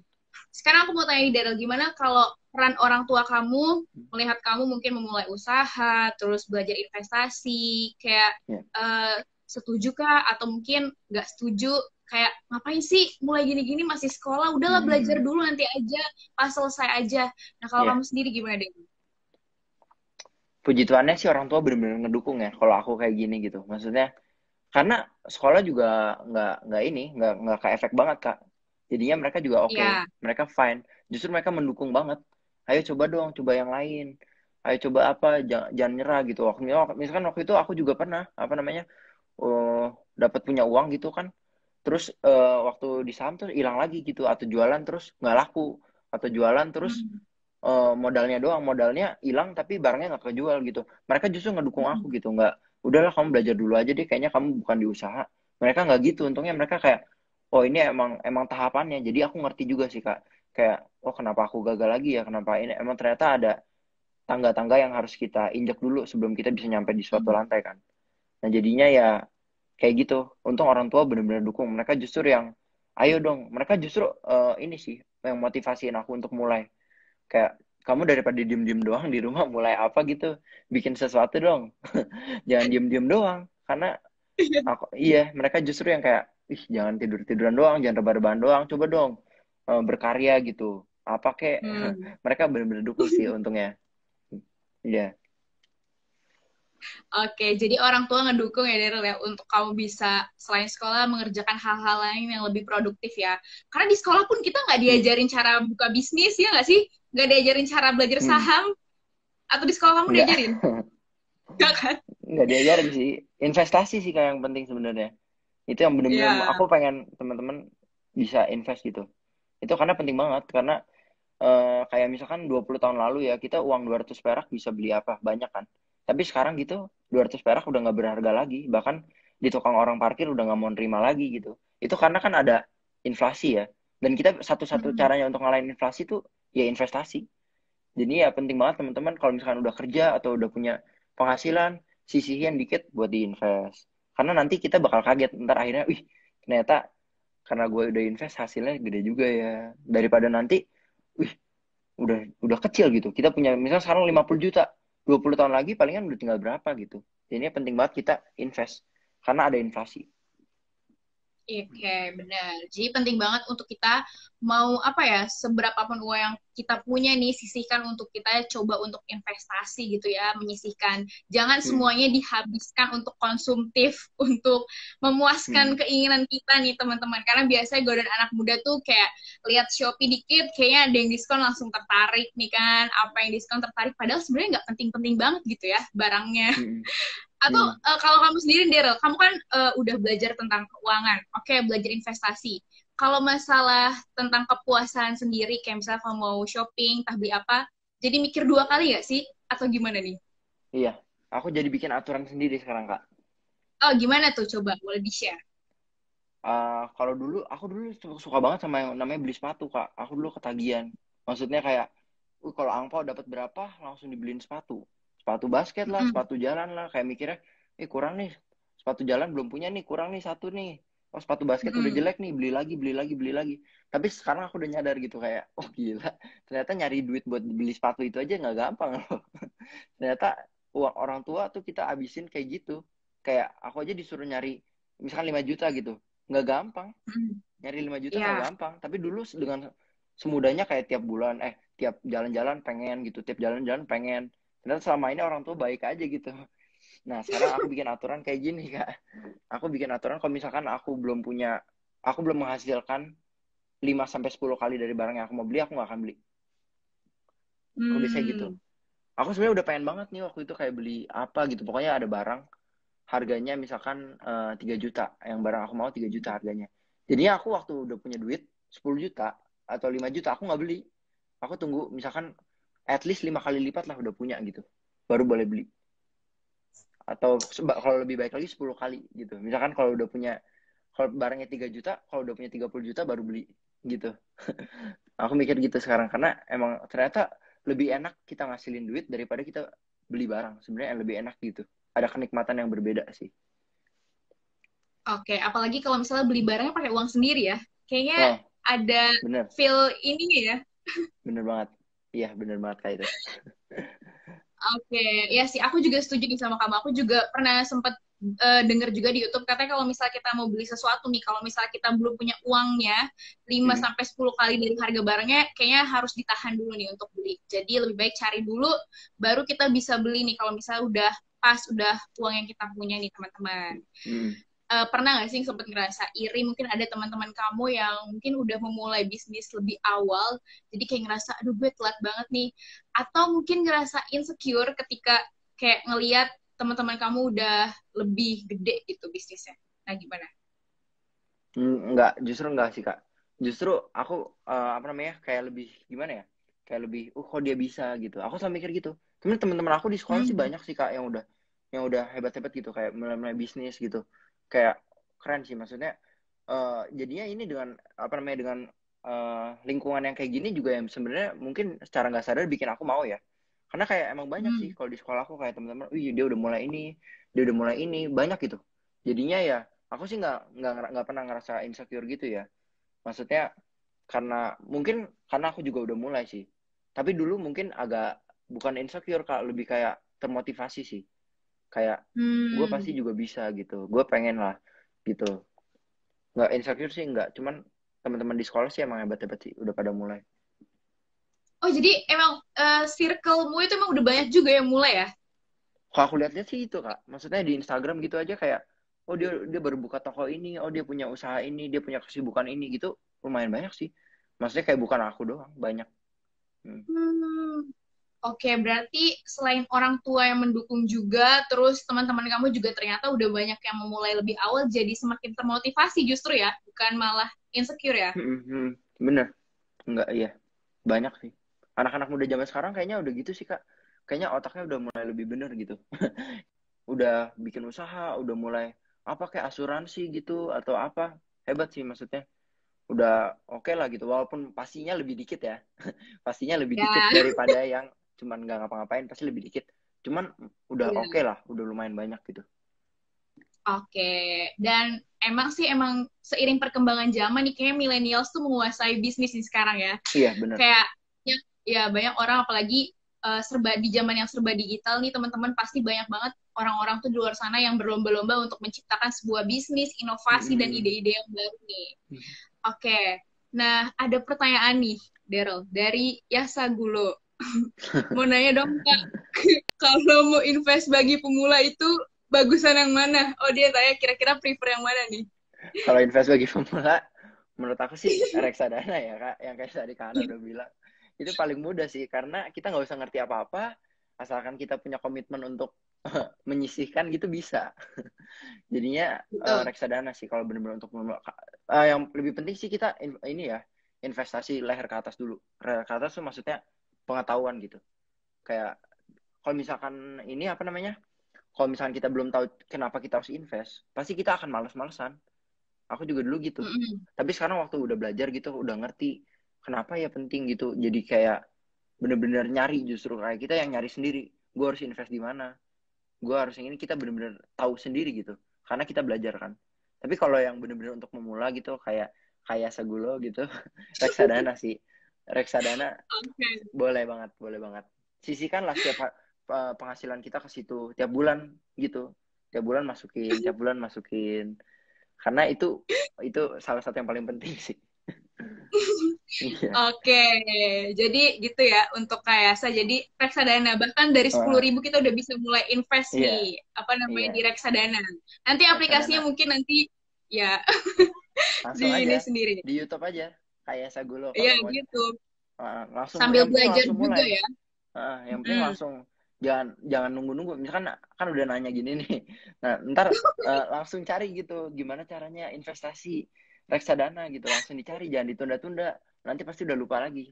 sekarang aku mau tanya Daryl, gimana kalau peran orang tua kamu melihat kamu mungkin memulai usaha terus belajar investasi kayak yeah. Ya. uh, setuju kah atau mungkin nggak setuju kayak ngapain sih mulai gini-gini masih sekolah udahlah hmm. belajar dulu nanti aja pas selesai aja nah kalau yeah. kamu sendiri gimana deh puji Tuhannya sih orang tua benar-benar ngedukung ya kalau aku kayak gini gitu maksudnya karena sekolah juga nggak nggak ini nggak nggak kayak efek banget kak jadinya mereka juga oke okay. Ya. yeah. mereka fine justru mereka mendukung banget ayo coba dong coba yang lain ayo coba apa jangan, jangan nyerah gitu waktu misalkan waktu itu aku juga pernah apa namanya uh, dapat punya uang gitu kan terus uh, waktu di saham terus hilang lagi gitu atau jualan terus nggak laku atau jualan terus hmm uh, modalnya doang modalnya hilang tapi barangnya nggak kejual gitu mereka justru ngedukung hmm. aku gitu nggak udahlah kamu belajar dulu aja deh kayaknya kamu bukan di usaha mereka nggak gitu untungnya mereka kayak oh ini emang emang tahapannya jadi aku ngerti juga sih kak kayak oh kenapa aku gagal lagi ya kenapa ini emang ternyata ada tangga-tangga yang harus kita injak dulu sebelum kita bisa nyampe di suatu hmm. lantai kan nah jadinya ya kayak gitu untung orang tua benar-benar dukung mereka justru yang ayo dong mereka justru uh, ini sih yang motivasiin aku untuk mulai kayak kamu daripada diem-diem doang di rumah mulai apa gitu bikin sesuatu dong jangan diem-diem doang karena aku iya mereka justru yang kayak ih jangan tidur tiduran doang jangan rebahan rebahan doang coba dong eh, berkarya gitu apa kek hmm. mereka benar-benar dukung sih untungnya ya yeah. Oke, jadi orang tua ngedukung ya Daryl ya untuk kamu bisa selain sekolah mengerjakan hal-hal lain yang lebih produktif ya. Karena di sekolah pun kita nggak diajarin hmm. cara buka bisnis ya nggak sih? Nggak diajarin cara belajar hmm. saham. Hmm. Atau di sekolah kamu nggak. diajarin? Nggak kan? Nggak diajarin sih. Investasi sih kayak yang penting sebenarnya. Itu yang benar-benar yeah. aku pengen teman-teman bisa invest gitu. Itu karena penting banget karena uh, kayak misalkan 20 tahun lalu ya kita uang 200 perak bisa beli apa banyak kan tapi sekarang gitu 200 perak udah nggak berharga lagi bahkan di tukang orang parkir udah nggak mau nerima lagi gitu itu karena kan ada inflasi ya dan kita satu-satu hmm. caranya untuk ngalahin inflasi tuh ya investasi jadi ya penting banget teman-teman kalau misalkan udah kerja atau udah punya penghasilan sisihin dikit buat diinvest karena nanti kita bakal kaget ntar akhirnya wih ternyata karena gue udah invest hasilnya gede juga ya daripada nanti udah udah kecil gitu. Kita punya misalnya sekarang 50 juta, 20 tahun lagi palingan udah tinggal berapa gitu. Jadi penting banget kita invest karena ada inflasi. Oke, okay, benar. Jadi penting banget untuk kita mau apa ya, seberapa pun uang yang kita punya nih sisihkan untuk kita coba untuk investasi gitu ya, menyisihkan. Jangan hmm. semuanya dihabiskan untuk konsumtif, untuk memuaskan hmm. keinginan kita nih teman-teman. Karena biasanya dan anak muda tuh kayak lihat Shopee dikit, kayaknya ada yang diskon langsung tertarik nih kan, apa yang diskon tertarik padahal sebenarnya nggak penting-penting banget gitu ya barangnya. Hmm. Atau hmm. uh, kalau kamu sendiri Daryl, kamu kan uh, udah belajar tentang keuangan, oke okay, belajar investasi. Kalau masalah tentang kepuasan sendiri, kayak misalnya kamu mau shopping, entah beli apa, jadi mikir dua kali nggak sih? Atau gimana nih? Iya, aku jadi bikin aturan sendiri sekarang kak. Oh gimana tuh coba, boleh di-share? Uh, kalau dulu, aku dulu suka banget sama yang namanya beli sepatu kak. Aku dulu ketagihan. Maksudnya kayak, uh, kalau angpau dapat berapa langsung dibeliin sepatu sepatu basket lah, mm. sepatu jalan lah. Kayak mikirnya, eh kurang nih, sepatu jalan belum punya nih, kurang nih satu nih. Oh sepatu basket mm. udah jelek nih, beli lagi, beli lagi, beli lagi. Tapi sekarang aku udah nyadar gitu kayak, oh gila, ternyata nyari duit buat beli sepatu itu aja nggak gampang loh. ternyata uang orang tua tuh kita abisin kayak gitu. Kayak aku aja disuruh nyari, misalkan 5 juta gitu, nggak gampang. Mm. Nyari 5 juta yeah. nggak gampang. Tapi dulu dengan semudahnya kayak tiap bulan, eh tiap jalan-jalan pengen gitu, tiap jalan-jalan pengen dan selama ini orang tua baik aja gitu nah sekarang aku bikin aturan kayak gini kak aku bikin aturan kalau misalkan aku belum punya aku belum menghasilkan 5 sampai 10 kali dari barang yang aku mau beli aku nggak akan beli aku bisa hmm. gitu aku sebenarnya udah pengen banget nih waktu itu kayak beli apa gitu pokoknya ada barang harganya misalkan uh, eh, 3 juta yang barang aku mau 3 juta harganya jadi aku waktu udah punya duit 10 juta atau 5 juta aku nggak beli aku tunggu misalkan at least lima kali lipat lah udah punya gitu baru boleh beli atau kalau lebih baik lagi 10 kali gitu misalkan kalau udah punya kalau barangnya 3 juta kalau udah punya 30 juta baru beli gitu aku mikir gitu sekarang karena emang ternyata lebih enak kita ngasilin duit daripada kita beli barang sebenarnya lebih enak gitu ada kenikmatan yang berbeda sih Oke, apalagi kalau misalnya beli barangnya pakai uang sendiri ya. Kayaknya oh, ada bener. feel ini ya. Bener banget. Iya bener banget kak itu. Oke, okay. ya sih aku juga setuju nih sama kamu. Aku juga pernah sempat uh, eh, dengar juga di YouTube katanya kalau misal kita mau beli sesuatu nih, kalau misal kita belum punya uangnya 5 hmm. sampai 10 kali dari harga barangnya, kayaknya harus ditahan dulu nih untuk beli. Jadi lebih baik cari dulu baru kita bisa beli nih kalau misal udah pas udah uang yang kita punya nih, teman-teman. Hmm uh, pernah nggak sih sempat ngerasa iri mungkin ada teman-teman kamu yang mungkin udah memulai bisnis lebih awal jadi kayak ngerasa aduh gue telat banget nih atau mungkin ngerasa insecure ketika kayak ngeliat teman-teman kamu udah lebih gede gitu bisnisnya nah gimana hmm, nggak justru nggak sih kak justru aku uh, apa namanya kayak lebih gimana ya kayak lebih oh kok dia bisa gitu aku selalu mikir gitu temen teman-teman aku di sekolah hmm. sih banyak sih kak yang udah yang udah hebat-hebat gitu kayak mulai mulai bisnis gitu kayak keren sih maksudnya uh, jadinya ini dengan apa namanya dengan uh, lingkungan yang kayak gini juga yang sebenarnya mungkin secara nggak sadar bikin aku mau ya karena kayak emang banyak hmm. sih kalau di sekolah aku kayak teman-teman, wih dia udah mulai ini, dia udah mulai ini, banyak gitu. Jadinya ya aku sih nggak nggak nggak pernah ngerasa insecure gitu ya. Maksudnya karena mungkin karena aku juga udah mulai sih. Tapi dulu mungkin agak bukan insecure kak, lebih kayak termotivasi sih kayak hmm. gue pasti juga bisa gitu gue pengen lah gitu nggak insecure sih nggak cuman teman-teman di sekolah sih emang hebat-hebat sih udah pada mulai oh jadi emang uh, circlemu itu emang udah banyak juga yang mulai ya kalau aku lihat-lihat sih itu kak maksudnya di Instagram gitu aja kayak oh dia dia baru buka toko ini oh dia punya usaha ini dia punya kesibukan ini gitu lumayan banyak sih maksudnya kayak bukan aku doang banyak hmm. Hmm. Oke, okay, berarti selain orang tua yang mendukung juga, terus teman-teman kamu juga ternyata udah banyak yang memulai lebih awal, jadi semakin termotivasi justru ya, bukan malah insecure ya? Hmm, hmm. Bener, enggak iya, banyak sih. Anak-anak muda zaman sekarang kayaknya udah gitu sih kak, kayaknya otaknya udah mulai lebih bener gitu. udah bikin usaha, udah mulai apa kayak asuransi gitu atau apa, hebat sih maksudnya udah oke okay lah gitu walaupun pastinya lebih dikit ya pastinya lebih ya. dikit daripada yang cuman nggak ngapa-ngapain pasti lebih dikit cuman udah yeah. oke okay lah udah lumayan banyak gitu oke okay. dan emang sih emang seiring perkembangan zaman nih kayak millennials tuh menguasai bisnis nih sekarang ya iya yeah, benar kayak ya, ya banyak orang apalagi uh, serba di zaman yang serba digital nih teman-teman pasti banyak banget orang-orang tuh di luar sana yang berlomba-lomba untuk menciptakan sebuah bisnis inovasi mm. dan ide-ide yang baru nih mm. oke okay. nah ada pertanyaan nih Daryl dari Yasa Gulo mau nanya dong kak, kalau mau invest bagi pemula itu bagusan yang mana? Oh dia tanya kira-kira prefer yang mana nih? Kalau invest bagi pemula, menurut aku sih reksadana ya kak, yang kayak tadi kak udah bilang itu paling mudah sih karena kita nggak usah ngerti apa-apa, asalkan kita punya komitmen untuk menyisihkan gitu bisa. Jadinya uh, reksadana sih kalau benar-benar untuk pemula. Uh, yang lebih penting sih kita ini ya investasi leher ke atas dulu. Leher ke atas tuh maksudnya pengetahuan gitu kayak kalau misalkan ini apa namanya kalau misalkan kita belum tahu kenapa kita harus invest pasti kita akan males-malesan aku juga dulu gitu mm -hmm. tapi sekarang waktu udah belajar gitu udah ngerti kenapa ya penting gitu jadi kayak bener-bener nyari justru kayak kita yang nyari sendiri gue harus invest di mana gue harus yang ini kita bener-bener tahu sendiri gitu karena kita belajar kan tapi kalau yang bener-bener untuk memula gitu kayak kayak segulo gitu reksadana sih reksadana okay. boleh banget boleh banget sisihkanlah setiap penghasilan kita ke situ tiap bulan gitu tiap bulan masukin tiap bulan masukin karena itu itu salah satu yang paling penting sih iya. Oke, okay. jadi gitu ya untuk kayak saya. Jadi reksadana bahkan dari sepuluh ribu kita udah bisa mulai invest yeah. nih apa namanya yeah. di reksadana. Nanti aplikasinya mungkin nanti ya di ini sendiri. Di YouTube aja kayak sagulo iya gitu uh, langsung sambil belajar langsung mulai. ya uh, yang penting hmm. langsung jangan jangan nunggu nunggu misalkan kan udah nanya gini nih nah ntar uh, langsung cari gitu gimana caranya investasi reksadana gitu langsung dicari jangan ditunda-tunda nanti pasti udah lupa lagi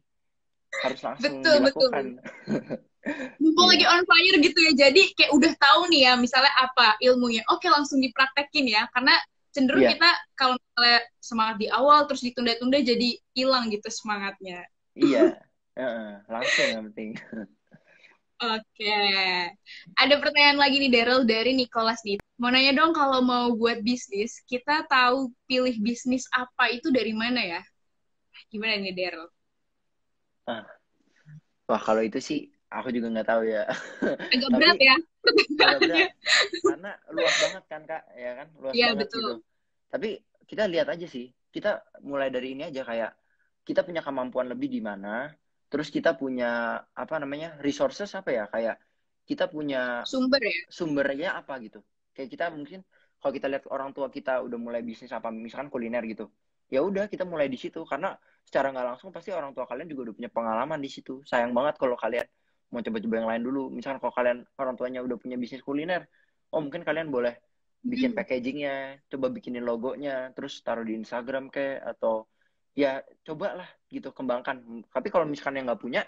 harus langsung betul, dilakukan betul. mumpung yeah. lagi on fire gitu ya jadi kayak udah tahu nih ya misalnya apa ilmunya oke langsung dipraktekin ya karena cenderung yeah. kita kalau misalnya semangat di awal terus ditunda-tunda jadi hilang gitu semangatnya iya yeah. langsung yang penting Oke, okay. ada pertanyaan lagi nih Daryl dari Nicholas nih. Mau nanya dong kalau mau buat bisnis, kita tahu pilih bisnis apa itu dari mana ya? Gimana nih Daryl? Ah. Wah kalau itu sih aku juga nggak tahu ya. ya. Agak berat ya. Karena luas banget kan kak, ya kan? Luas iya, banget betul. gitu tapi kita lihat aja sih kita mulai dari ini aja kayak kita punya kemampuan lebih di mana terus kita punya apa namanya resources apa ya kayak kita punya sumber ya sumbernya apa gitu kayak kita mungkin kalau kita lihat orang tua kita udah mulai bisnis apa misalkan kuliner gitu ya udah kita mulai di situ karena secara nggak langsung pasti orang tua kalian juga udah punya pengalaman di situ sayang banget kalau kalian mau coba-coba yang lain dulu misalkan kalau kalian orang tuanya udah punya bisnis kuliner oh mungkin kalian boleh bikin hmm. packagingnya coba bikinin logonya terus taruh di Instagram ke, atau ya cobalah gitu kembangkan tapi kalau misalkan yang nggak punya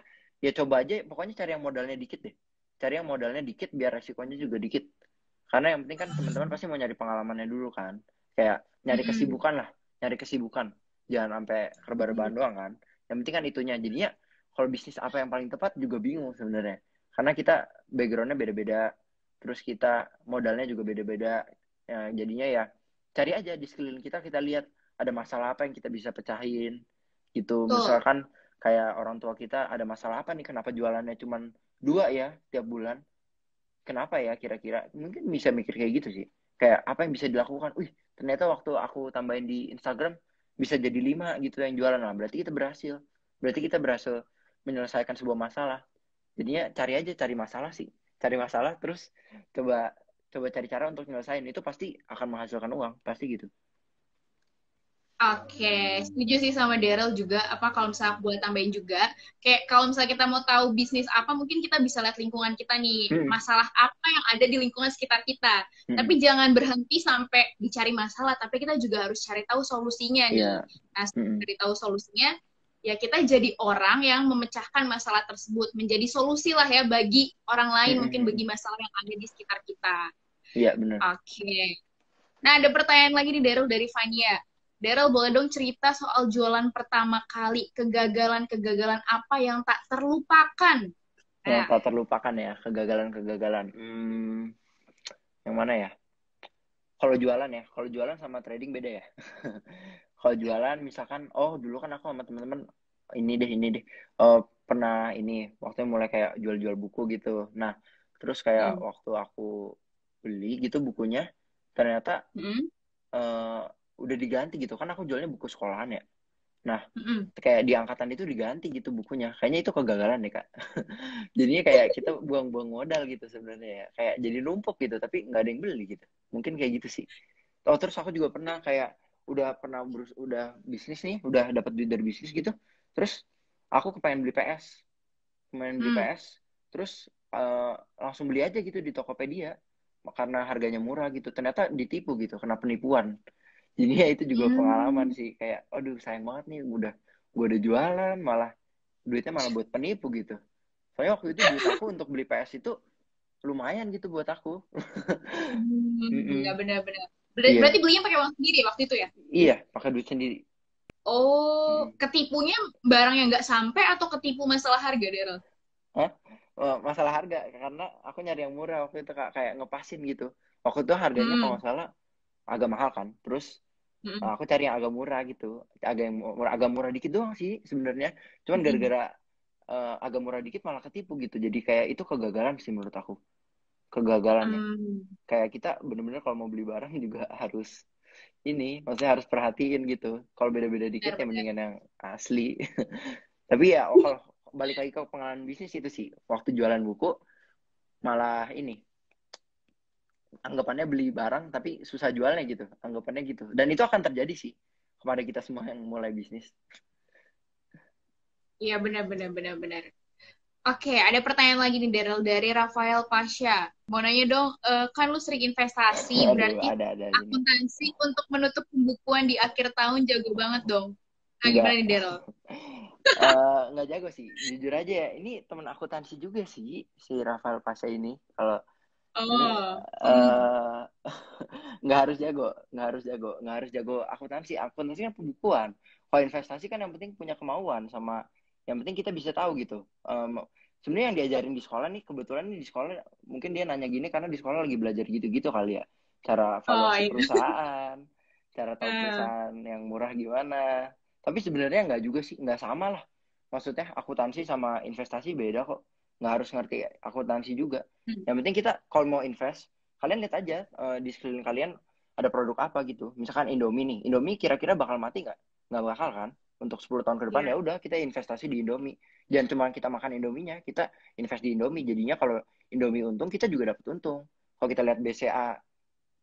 ya coba aja pokoknya cari yang modalnya dikit deh cari yang modalnya dikit biar resikonya juga dikit karena yang penting kan teman-teman pasti mau nyari pengalamannya dulu kan kayak nyari hmm. kesibukan lah nyari kesibukan jangan sampai hmm. kerbar rebaran doang kan yang penting kan itunya jadinya kalau bisnis apa yang paling tepat juga bingung sebenarnya karena kita backgroundnya beda-beda terus kita modalnya juga beda-beda ya, jadinya ya cari aja di sekeliling kita kita lihat ada masalah apa yang kita bisa pecahin gitu Tuh. misalkan kayak orang tua kita ada masalah apa nih kenapa jualannya cuma dua ya tiap bulan kenapa ya kira-kira mungkin bisa mikir kayak gitu sih kayak apa yang bisa dilakukan wih ternyata waktu aku tambahin di Instagram bisa jadi lima gitu yang jualan lah berarti kita berhasil berarti kita berhasil menyelesaikan sebuah masalah jadinya cari aja cari masalah sih cari masalah terus coba coba cari cara untuk nyelesain itu pasti akan menghasilkan uang pasti gitu Oke, okay. setuju sih sama Daryl juga. Apa kalau misalnya gue tambahin juga, kayak kalau misalnya kita mau tahu bisnis apa, mungkin kita bisa lihat lingkungan kita nih, hmm. masalah apa yang ada di lingkungan sekitar kita. Hmm. Tapi jangan berhenti sampai dicari masalah, tapi kita juga harus cari tahu solusinya nih. Yeah. Nah, hmm. cari tahu solusinya, ya kita jadi orang yang memecahkan masalah tersebut, menjadi solusi lah ya bagi orang lain, hmm. mungkin bagi masalah yang ada di sekitar kita. Iya benar. Oke. Okay. Nah ada pertanyaan lagi nih Daryl dari Fania. Daryl boleh dong cerita soal jualan pertama kali, kegagalan-kegagalan apa yang tak terlupakan? Nah. tak terlupakan ya, kegagalan-kegagalan. Hmm, yang mana ya? Kalau jualan ya, kalau jualan sama trading beda ya. kalau jualan misalkan, oh dulu kan aku sama teman-teman ini deh ini deh uh, pernah ini waktunya mulai kayak jual-jual buku gitu. Nah terus kayak hmm. waktu aku beli gitu bukunya ternyata mm. uh, udah diganti gitu kan aku jualnya buku sekolahan ya nah mm. kayak di angkatan itu diganti gitu bukunya kayaknya itu kegagalan deh kak jadinya kayak kita buang-buang modal gitu sebenarnya ya. kayak jadi numpuk gitu tapi nggak ada yang beli gitu mungkin kayak gitu sih oh terus aku juga pernah kayak udah pernah berus udah bisnis nih udah dapat duit dari bisnis gitu terus aku kepengen beli PS kepengen beli mm. PS terus uh, langsung beli aja gitu di Tokopedia karena harganya murah gitu ternyata ditipu gitu kena penipuan jadi ya itu juga hmm. pengalaman sih kayak aduh sayang banget nih udah gue udah jualan malah duitnya malah buat penipu gitu soalnya waktu itu duit aku untuk beli PS itu lumayan gitu buat aku nggak hmm, iya, bener benar-benar Ber iya. berarti belinya pakai uang sendiri waktu itu ya iya pakai duit sendiri oh mm. ketipunya barang yang nggak sampai atau ketipu masalah harga Daryl Hah? Eh, masalah harga karena aku nyari yang murah waktu itu kak kayak ngepasin gitu waktu itu harganya hmm. kalau salah agak mahal kan terus hmm. Eh, aku cari yang agak murah gitu agak yang murah agak murah dikit doang sih sebenarnya cuman hmm. gara-gara hmm. uh, agak murah dikit malah ketipu gitu jadi kayak itu kegagalan sih menurut aku kegagalannya hmm. kayak kita bener-bener kalau mau beli barang juga harus ini maksudnya harus perhatiin gitu kalau beda-beda dikit ya, ya mendingan yang asli tapi ya kalau balik lagi ke pengalaman bisnis itu sih waktu jualan buku malah ini anggapannya beli barang tapi susah jualnya gitu anggapannya gitu dan itu akan terjadi sih kepada kita semua yang mulai bisnis iya benar benar benar benar Oke, ada pertanyaan lagi nih Daryl dari Rafael Pasha. Mau nanya dong, eh, kan lu sering investasi, Aduh, berarti ada, ada, akuntansi ini. untuk menutup pembukuan di akhir tahun jago banget dong. Nah, gimana nih Daryl? Eh, nggak uh, jago sih jujur aja ya ini teman akuntansi juga sih si Rafael Pasha ini kalau oh. Eh, nggak harus jago nggak harus jago nggak harus jago akuntansi akuntansi kan pembukuan kalau investasi kan yang penting punya kemauan sama yang penting kita bisa tahu gitu um, sebenarnya yang diajarin di sekolah nih kebetulan nih di sekolah mungkin dia nanya gini karena di sekolah lagi belajar gitu-gitu kali ya cara oh, valuasi oh, perusahaan cara tahu eh. perusahaan yang murah gimana tapi sebenarnya nggak juga sih nggak sama lah maksudnya akuntansi sama investasi beda kok nggak harus ngerti akuntansi juga hmm. yang penting kita kalau mau invest kalian lihat aja uh, di sekeliling kalian ada produk apa gitu misalkan Indomie nih Indomie kira-kira bakal mati nggak nggak bakal kan untuk 10 tahun ke depan yeah. ya udah kita investasi di Indomie jangan cuma kita makan Indominya kita invest di Indomie jadinya kalau Indomie untung kita juga dapat untung kalau kita lihat BCA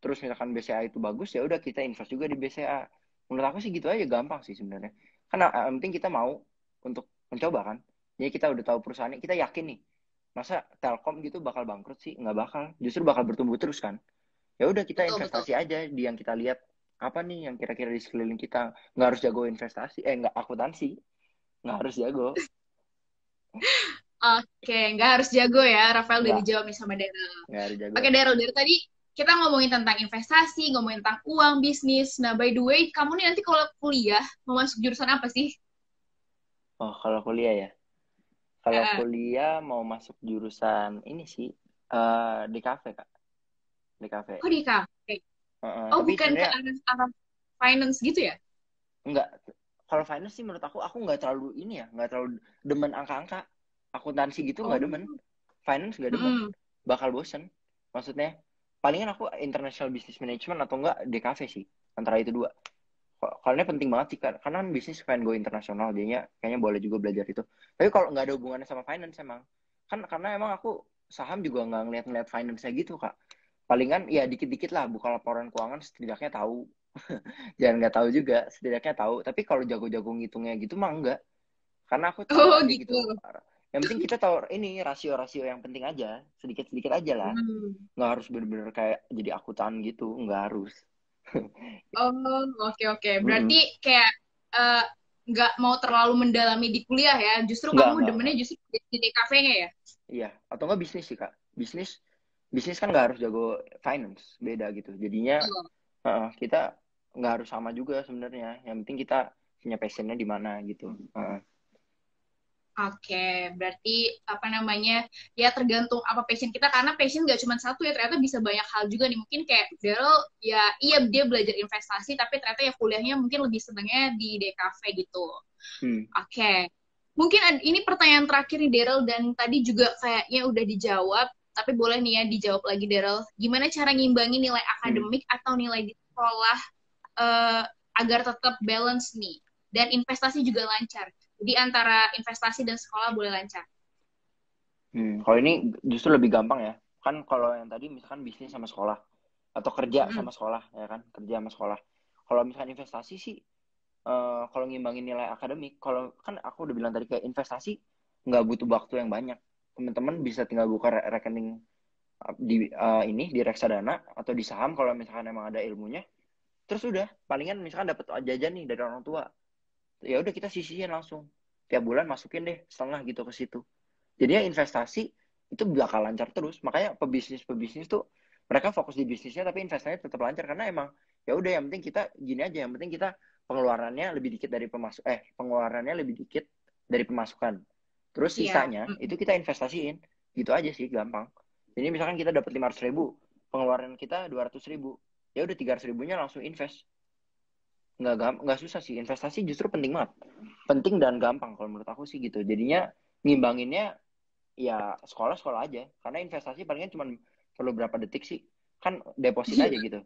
terus misalkan BCA itu bagus ya udah kita invest juga di BCA menurut aku sih gitu aja gampang sih sebenarnya karena eh, yang penting kita mau untuk mencoba kan ya kita udah tahu perusahaannya kita yakin nih masa Telkom gitu bakal bangkrut sih nggak bakal justru bakal bertumbuh terus kan ya udah kita betul, investasi betul. aja di yang kita lihat apa nih yang kira-kira di sekeliling kita nggak harus jago investasi eh nggak akuntansi nggak harus jago Oke, okay, nggak harus jago ya. Rafael udah dijawab sama Daryl. Oke, okay, Daryl, dari tadi kita ngomongin tentang investasi, ngomongin tentang uang, bisnis. Nah, by the way, kamu nih nanti kalau kuliah mau masuk jurusan apa sih? Oh, kalau kuliah ya. Kalau uh. kuliah mau masuk jurusan ini sih uh, di kafe kak. Di kafe. Oh di kafe. Uh, oh bukan ke arah, finance gitu ya? Enggak. Kalau finance sih menurut aku aku nggak terlalu ini ya, nggak terlalu demen angka-angka. Akuntansi gitu nggak oh. demen. Finance nggak demen. Hmm. Bakal bosen. Maksudnya palingan aku international business management atau enggak DKV sih antara itu dua karena penting banget sih karena bisnis pengen go internasional jadinya kayaknya boleh juga belajar itu tapi kalau nggak ada hubungannya sama finance emang kan karena emang aku saham juga nggak ngeliat-ngeliat finance nya gitu kak palingan ya dikit-dikit lah buka laporan keuangan setidaknya tahu jangan nggak tahu juga setidaknya tahu tapi kalau jago-jago ngitungnya gitu mah enggak karena aku tahu oh, gitu. gitu yang penting kita tahu ini rasio-rasio yang penting aja sedikit-sedikit aja lah hmm. nggak harus bener-bener kayak jadi akutan gitu nggak harus oh oke okay, oke okay. berarti hmm. kayak uh, nggak mau terlalu mendalami di kuliah ya justru nggak, kamu nggak. demennya justru di DKV-nya ya iya atau nggak bisnis sih kak bisnis bisnis kan nggak harus jago finance beda gitu jadinya oh. uh, kita nggak harus sama juga sebenarnya yang penting kita punya passionnya di mana gitu uh. Oke, okay, berarti apa namanya ya tergantung apa passion kita karena passion gak cuma satu ya ternyata bisa banyak hal juga nih mungkin kayak Daryl ya iya dia belajar investasi tapi ternyata ya kuliahnya mungkin lebih senengnya di DKV gitu. Hmm. Oke, okay. mungkin ini pertanyaan terakhir nih Daryl dan tadi juga kayaknya udah dijawab tapi boleh nih ya dijawab lagi Daryl. Gimana cara ngimbangi nilai hmm. akademik hmm. atau nilai di sekolah uh, agar tetap balance nih dan investasi juga lancar? Jadi antara investasi dan sekolah boleh lancar. Hmm, kalau ini justru lebih gampang ya. Kan kalau yang tadi misalkan bisnis sama sekolah atau kerja hmm. sama sekolah ya kan, kerja sama sekolah. Kalau misalkan investasi sih uh, kalau ngimbangin nilai akademik, kalau kan aku udah bilang tadi kayak investasi nggak butuh waktu yang banyak. Teman-teman bisa tinggal buka rekening eh, di uh, ini di reksadana atau di saham kalau misalkan emang ada ilmunya. Terus udah, palingan misalkan dapat jajan nih dari orang tua ya udah kita sisihin langsung tiap bulan masukin deh setengah gitu ke situ jadinya investasi itu bakal lancar terus makanya pebisnis pebisnis tuh mereka fokus di bisnisnya tapi investasinya tetap lancar karena emang ya udah yang penting kita gini aja yang penting kita pengeluarannya lebih dikit dari pemasuk eh pengeluarannya lebih dikit dari pemasukan terus iya. sisanya yeah. itu kita investasiin gitu aja sih gampang jadi misalkan kita dapat lima ratus ribu pengeluaran kita dua ratus ribu ya udah tiga ratus ribunya langsung invest nggak nggak susah sih investasi justru penting banget penting dan gampang kalau menurut aku sih gitu jadinya ngimbanginnya ya sekolah sekolah aja karena investasi palingnya cuma perlu berapa detik sih kan deposit iya. aja gitu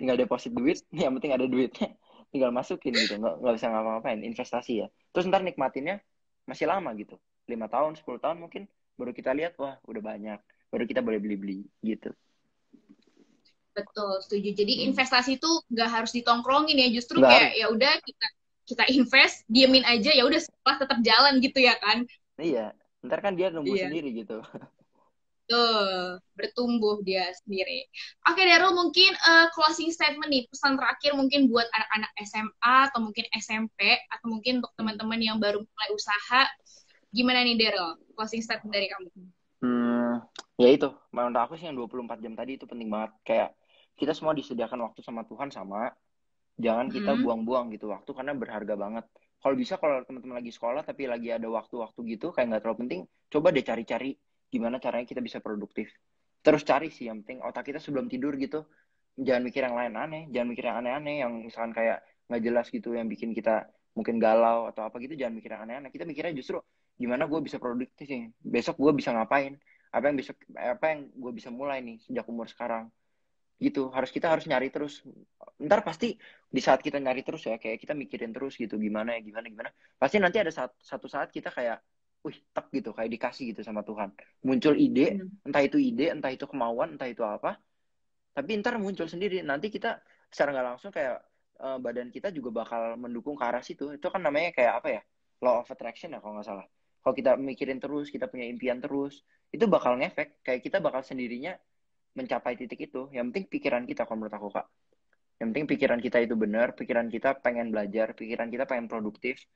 tinggal deposit duit yang penting ada duitnya tinggal masukin gitu nggak nggak bisa ngapa-ngapain investasi ya terus ntar nikmatinnya masih lama gitu lima tahun sepuluh tahun mungkin baru kita lihat wah udah banyak baru kita boleh beli-beli gitu Betul, setuju. Jadi hmm. investasi itu nggak harus ditongkrongin ya, justru nggak. kayak ya udah kita kita invest, diemin aja ya udah setelah tetap jalan gitu ya kan. Iya, ntar kan dia nunggu iya. sendiri gitu. Betul, bertumbuh dia sendiri. Oke, Daryl mungkin uh, closing statement nih, pesan terakhir mungkin buat anak-anak SMA atau mungkin SMP atau mungkin untuk teman-teman yang baru mulai usaha. Gimana nih Daryl, closing statement dari kamu? Hmm, ya itu, menurut aku sih yang 24 jam tadi itu penting banget. Kayak kita semua disediakan waktu sama Tuhan sama jangan kita mm-hmm. buang-buang hmm. gitu waktu karena berharga banget kalau bisa kalau teman-teman lagi sekolah tapi lagi ada waktu-waktu gitu kayak nggak terlalu penting coba deh cari-cari gimana caranya kita bisa produktif terus cari sih yang penting otak kita sebelum tidur gitu jangan mikir yang lain aneh jangan mikir yang aneh-aneh yang misalkan kayak nggak jelas gitu yang bikin kita mungkin galau atau apa gitu jangan mikir yang aneh-aneh kita mikirnya justru gimana gue bisa produktif sih besok gue bisa ngapain apa yang besok apa yang gue bisa mulai nih sejak umur sekarang gitu harus kita harus nyari terus ntar pasti di saat kita nyari terus ya kayak kita mikirin terus gitu gimana ya gimana gimana pasti nanti ada saat, satu saat kita kayak wih tek gitu kayak dikasih gitu sama Tuhan muncul ide hmm. entah itu ide entah itu kemauan entah itu apa tapi ntar muncul sendiri nanti kita secara nggak langsung kayak uh, badan kita juga bakal mendukung ke arah situ itu kan namanya kayak apa ya law of attraction ya kalau nggak salah kalau kita mikirin terus kita punya impian terus itu bakal ngefek kayak kita bakal sendirinya mencapai titik itu yang penting pikiran kita kalau menurut aku kak yang penting pikiran kita itu benar pikiran kita pengen belajar pikiran kita pengen produktif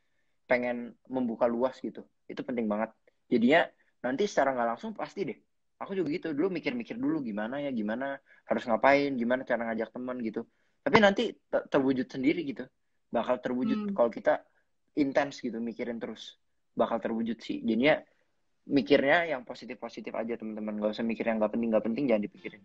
pengen membuka luas gitu itu penting banget jadinya nanti secara nggak langsung pasti deh aku juga gitu dulu mikir-mikir dulu gimana ya gimana harus ngapain gimana cara ngajak teman gitu tapi nanti terwujud sendiri gitu bakal terwujud hmm. kalau kita intens gitu mikirin terus bakal terwujud sih jadinya mikirnya yang positif positif aja teman teman gak usah mikir yang nggak penting nggak penting jangan dipikirin